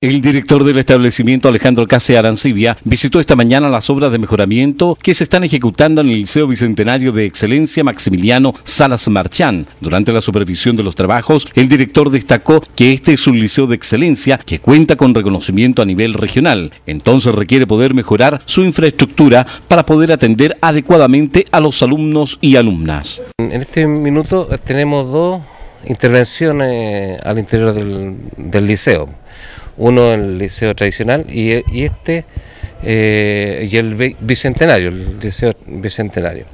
El director del establecimiento Alejandro Case Arancibia visitó esta mañana las obras de mejoramiento que se están ejecutando en el Liceo Bicentenario de Excelencia Maximiliano Salas Marchán. Durante la supervisión de los trabajos, el director destacó que este es un liceo de excelencia que cuenta con reconocimiento a nivel regional. Entonces requiere poder mejorar su infraestructura para poder atender adecuadamente a los alumnos y alumnas. En este minuto tenemos dos intervenciones al interior del, del liceo uno el liceo tradicional y, este eh, y el bicentenario, el liceo bicentenario.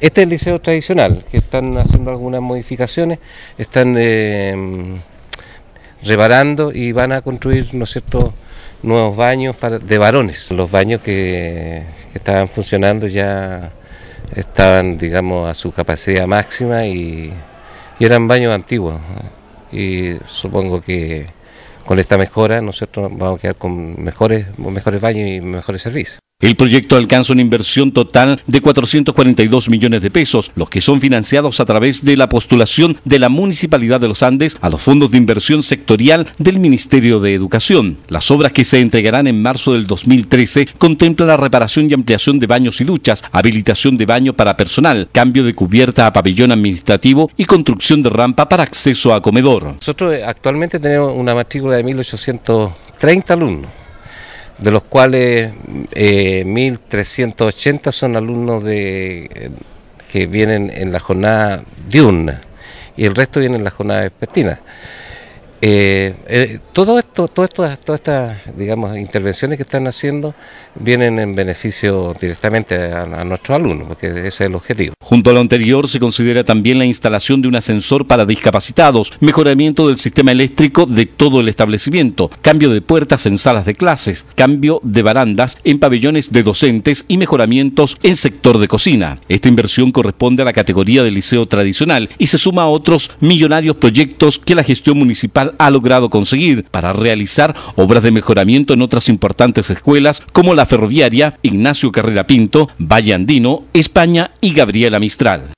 Este es el liceo tradicional, que están haciendo algunas modificaciones, están eh, reparando y van a construir, ¿no cierto?, nuevos baños de varones. Los baños que, estaban funcionando ya estaban, digamos, a su capacidad máxima y, y eran baños antiguos. Y supongo que con esta mejora nosotros vamos a quedar con mejores, mejores baños y mejores servicios. El proyecto alcanza una inversión total de 442 millones de pesos, los que son financiados a través de la postulación de la Municipalidad de los Andes a los fondos de inversión sectorial del Ministerio de Educación. Las obras que se entregarán en marzo del 2013 contemplan la reparación y ampliación de baños y duchas, habilitación de baño para personal, cambio de cubierta a pabellón administrativo y construcción de rampa para acceso a comedor. Nosotros actualmente tenemos una matrícula de 1830 alumnos de los cuales 1.380 eh, son alumnos de, que vienen en la jornada diurna y el resto vienen en la jornada vespertina. Eh, eh todo esto, todas estas, digamos, intervenciones que están haciendo vienen en beneficio directamente a, a, nuestros alumnos, porque ese es el objetivo. Junto a lo anterior se considera también la instalación de un ascensor para discapacitados, mejoramiento del sistema eléctrico de todo el establecimiento, cambio de puertas en salas de clases, cambio de barandas en pabellones de docentes y mejoramientos en sector de cocina. Esta inversión corresponde a la categoría del liceo tradicional y se suma a otros millonarios proyectos que la gestión municipal ha logrado conseguir para realizar obras de mejoramiento en otras importantes escuelas como la ferroviaria Ignacio Carrera Pinto, Valle Andino, España y Gabriela Mistral.